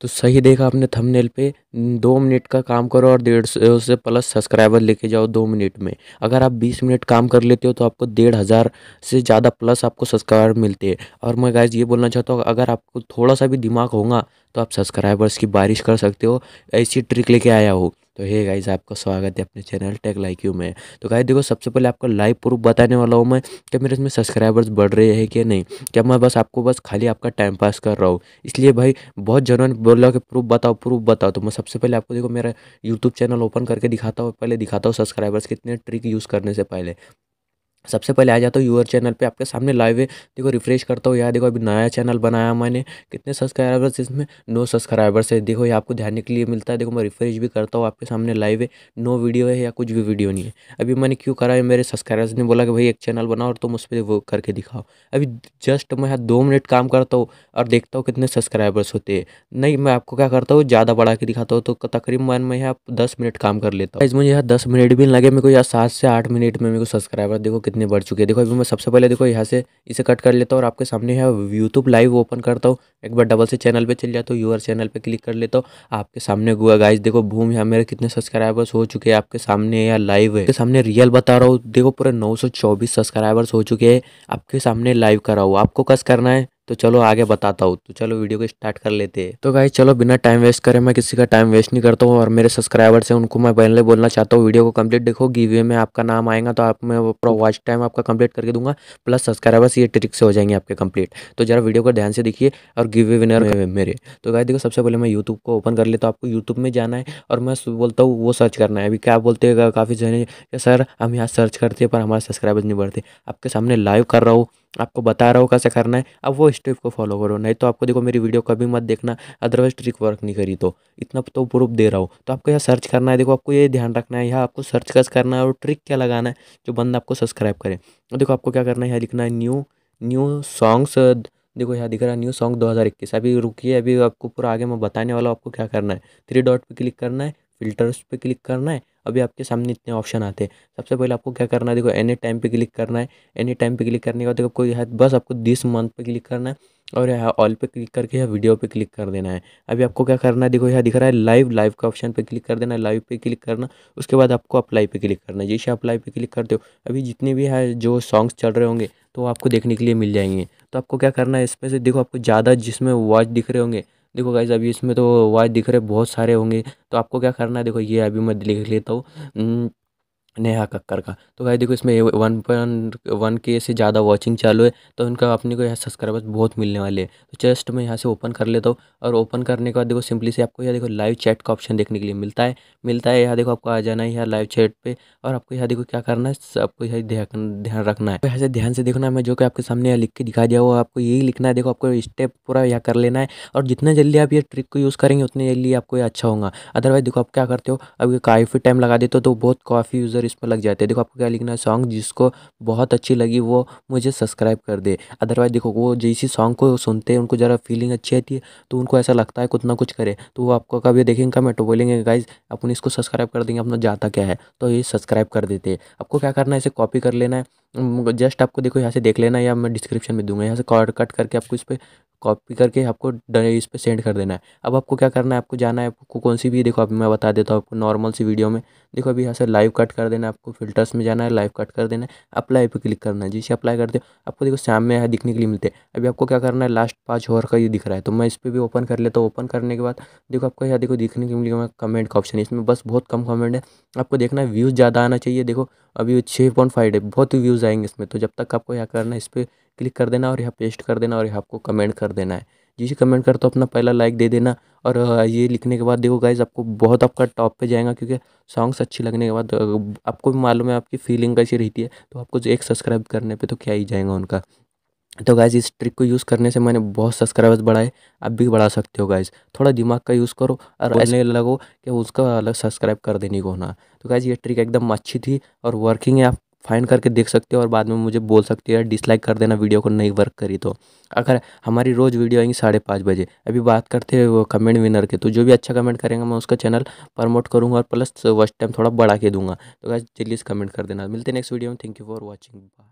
तो सही देखा आपने थंबनेल पे दो मिनट का काम करो और डेढ़ सौ से प्लस सब्सक्राइबर लेके जाओ दो मिनट में अगर आप बीस मिनट काम कर लेते हो तो आपको डेढ़ हज़ार से ज़्यादा प्लस आपको सब्सक्राइबर मिलते हैं और मैं गाइज ये बोलना चाहता हूँ अगर आपको थोड़ा सा भी दिमाग होगा तो आप सब्सक्राइबर्स की बारिश कर सकते हो ऐसी ट्रिक लेके आया हो तो हे गाइज आपका स्वागत है अपने चैनल टेक लाइक यू में तो गाइज देखो सबसे पहले आपको लाइव प्रूफ बताने वाला हूँ मैं कि मेरे इसमें सब्सक्राइबर्स बढ़ रहे हैं कि नहीं क्या मैं बस आपको बस खाली आपका टाइम पास कर रहा हूँ इसलिए भाई बहुत जनों ने बोला कि प्रूफ बताओ प्रूफ बताओ तो मैं सबसे पहले आपको देखो मेरा यूट्यूब चैनल ओपन करके दिखाता हूँ पहले दिखाता हूँ सब्सक्राइबर्स कितने ट्रिक यूज़ करने से पहले सबसे पहले आ जाता हूँ यूर चैनल पे आपके सामने लाइव है देखो रिफ्रेश करता हूँ यार देखो अभी नया चैनल बनाया मैंने कितने सब्सक्राइबर्स इसमें नो सब्सक्राइबर्स है देखो ये आपको ध्यान के लिए मिलता है देखो मैं रिफ्रेश भी करता हूँ आपके सामने लाइव है नो वीडियो है या कुछ भी वीडियो नहीं है अभी मैंने क्यों करा है मेरे सब्सक्राइबर्स ने बोला कि भाई एक चैनल बनाओ और तुम उस पर वो करके दिखाओ अभी जस्ट मैं यहाँ दो मिनट काम करता हूँ और देखता हूँ कितने सब्सक्राइबर्स होते हैं नहीं मैं आपको क्या करता हूँ ज़्यादा बढ़ा के दिखाता हूँ तो तकरीबन मैं यहाँ दस मिनट काम कर लेता हूँ मुझे यहाँ दस मिनट भी लगे मेरे को यहाँ सात से आठ मिनट में मेरे को सब्सक्राइबर देखो कितने बढ़ चुके हैं देखो अभी मैं सबसे पहले देखो यहाँ से इसे कट कर लेता हूँ और आपके सामने है यूट्यूब लाइव ओपन करता हूँ एक बार डबल से चैनल पे चल जाता हूँ यूर चैनल पे क्लिक कर लेता हूँ आपके सामने गुआ गाइस देखो भूम यहाँ मेरे कितने सब्सक्राइबर्स हो चुके हैं आपके सामने या लाइव है सामने रियल बता रहा हूँ देखो पूरे नौ सब्सक्राइबर्स हो चुके हैं आपके सामने लाइव करा हुआ आपको कस करना है तो चलो आगे बताता हूँ तो चलो वीडियो को स्टार्ट कर लेते हैं तो भाई चलो बिना टाइम वेस्ट करें मैं किसी का टाइम वेस्ट नहीं करता हूँ और मेरे सब्सक्राइबर्स हैं उनको मैं पहले बोलना चाहता हूँ वीडियो को कंप्लीट देखो गिवे में आपका नाम आएगा तो आप मैं पूरा वॉच टाइम आपका कंप्लीट करके दूंगा प्लस सब्सक्राइबर्स ये ट्रिक से हो जाएंगे आपके कंप्लीट तो जरा वीडियो को ध्यान से देखिए और गिवे विनर मेरे तो गाई देखो सबसे पहले मैं यूट्यूब को ओपन कर लेता हूँ आपको यूट्यूब में जाना है और मैं बोलता हूँ वो सर्च करना है अभी क्या बोलते हैं काफ़ी जने सर हम यहाँ सर्च करते हैं पर हमारे सब्सक्राइबर्स नहीं बढ़ते आपके सामने लाइव कर रहा हूँ आपको बता रहा हूँ कैसे करना है अब वो स्टेप को फॉलो करो नहीं तो आपको देखो मेरी वीडियो कभी मत देखना अदरवाइज ट्रिक वर्क नहीं करी तो इतना तो प्रूफ दे रहा हूँ तो आपको यहाँ सर्च करना है देखो आपको ये ध्यान रखना है यहाँ आपको सर्च कस करना है और ट्रिक क्या लगाना है जो बंदा आपको सब्सक्राइब करे देखो आपको क्या करना है यहाँ लिखना है न्यू न्यू सॉन्ग्स देखो यहाँ दिख रहा है न्यू सॉन्ग 2021 अभी रुकिए अभी आपको पूरा आगे मैं बताने वाला हूँ आपको क्या करना है थ्री डॉट पे क्लिक करना है फिल्टर्स पे क्लिक करना है अभी आपके सामने इतने ऑप्शन आते हैं सबसे पहले आपको क्या करना है देखो एनी टाइम पे क्लिक करना है एनी टाइम पे क्लिक करने के बाद देखो कोई है बस आपको दिस मंथ पे क्लिक करना है और यहाँ ऑल पे क्लिक करके यहाँ वीडियो पे क्लिक कर देना है अभी आपको क्या करना है देखो यहाँ दिख रहा है लाइव लाइव का ऑप्शन पे क्लिक कर देना है लाइव पे क्लिक करना उसके बाद आपको अप्लाई पे क्लिक करना है जैसे अप्लाई पे क्लिक करते हो अभी जितने भी है जो सॉन्ग्स चल रहे होंगे तो आपको देखने के लिए मिल जाएंगे तो आपको क्या करना है इसमें से देखो आपको ज़्यादा जिसमें वॉच दिख रहे होंगे देखो गाइज अभी इसमें तो वॉच दिख रहे बहुत सारे होंगे तो आपको क्या करना है देखो ये अभी मैं लिख लेता हूँ नेहा कक्कर का तो भाई देखो इसमें वन पॉइंट वन के से ज़्यादा वॉचिंग चालू है तो उनका अपने को यहाँ सब्सक्राइबर्स बहुत मिलने वाले हैं तो चेस्ट में यहाँ से ओपन कर लेता हूँ और ओपन करने के बाद देखो सिंपली से आपको यहाँ देखो लाइव चैट का ऑप्शन देखने के लिए मिलता है मिलता है यहाँ देखो आपको आ जाना है यहाँ लाइव चैट पर और आपको यहाँ देखो क्या करना है आपको यहाँ ध्यान ध्यान रखना है तो यहाँ से ध्यान से देखना है मैं जो कि आपके सामने यहाँ लिख के दिखा दिया हुआ आपको यही लिखना है देखो आपको स्टेप पूरा यहाँ कर लेना है और जितना जल्दी आप ये ट्रिक को यूज़ करेंगे उतनी जल्दी आपको ये अच्छा होगा अदरवाइज देखो आप क्या करते हो अब काफ़ी टाइम लगा देते हो तो बहुत काफ़ी यूज़र अगर इस पर लग जाते हैं देखो आपको क्या लिखना है सॉन्ग जिसको बहुत अच्छी लगी वो मुझे सब्सक्राइब कर दे अदरवाइज देखो वो जैसी सॉन्ग को सुनते हैं उनको ज़रा फीलिंग अच्छी आती है तो उनको ऐसा लगता है कुछ ना कुछ करे तो वो आपको कभी देखेंगे कमेंट तो बोलेंगे गाइज अपन इसको सब्सक्राइब कर देंगे अपना जाता क्या है तो ये सब्सक्राइब कर देते हैं आपको क्या करना है इसे कॉपी कर लेना है जस्ट आपको देखो यहाँ से देख लेना या मैं डिस्क्रिप्शन में दूंगा यहाँ से कट करके आपको इस पर कॉपी करके आपको इस पर सेंड कर देना है अब आपको क्या करना है आपको जाना है आपको कौन सी भी देखो अभी मैं बता देता हूँ आपको नॉर्मल सी वीडियो में देखो अभी यहाँ से लाइव कट कर देना आपको फिल्टर्स में जाना है लाइव कट कर देना है अप्लाई पर क्लिक करना है जिसे अप्लाई करते हो आपको देखो शाम में यहाँ दिखने के लिए मिलते हैं अभी आपको क्या करना है लास्ट पाँच ओवर का ये दिख रहा है तो मैं इस पर भी ओपन कर लेता हूँ ओपन करने के बाद देखो आपको यहाँ देखो दिखने के लिए कमेंट का ऑप्शन है इसमें बस बहुत कम कमेंट है आपको देखना है व्यूज़ ज़्यादा आना चाहिए देखो अभी छः पॉइंट फाइव है बहुत व्यूज़ आएंगे इसमें तो जब तक आपको यहाँ करना है इस पर क्लिक कर देना और यहाँ पेस्ट कर देना और यहाँ आपको कमेंट कर देना है जिसे कमेंट कर तो अपना पहला लाइक दे देना और ये लिखने के बाद देखो गाइज आपको बहुत आपका टॉप पे जाएगा क्योंकि सॉन्ग्स अच्छे लगने के बाद आपको भी मालूम है आपकी फीलिंग कैसी रहती है तो आपको एक सब्सक्राइब करने पे तो क्या ही जाएगा उनका तो गाइज़ इस ट्रिक को यूज़ करने से मैंने बहुत सब्सक्राइबर्स बढ़ाए आप भी बढ़ा सकते हो गाइज़ थोड़ा दिमाग का यूज़ करो और ऐसे लगो कि उसका अलग सब्सक्राइब कर देने को होना तो गाइज़ ये ट्रिक एकदम अच्छी थी और वर्किंग है आप फाइंड करके देख सकते हो और बाद में मुझे बोल सकते हो या डिसलाइक कर देना वीडियो को नहीं वर्क करी तो अगर हमारी रोज़ वीडियो आएंगी साढ़े पाँच बजे अभी बात करते हैं वो कमेंट विनर के तो जो भी अच्छा कमेंट करेंगे मैं उसका चैनल प्रमोट करूँगा और प्लस वर्स्ट टाइम थोड़ा बढ़ा के दूंगा तो क्या जल्दी से कमेंट कर देना मिलते नेक्स्ट वीडियो में थैंक यू फॉर वॉचिंग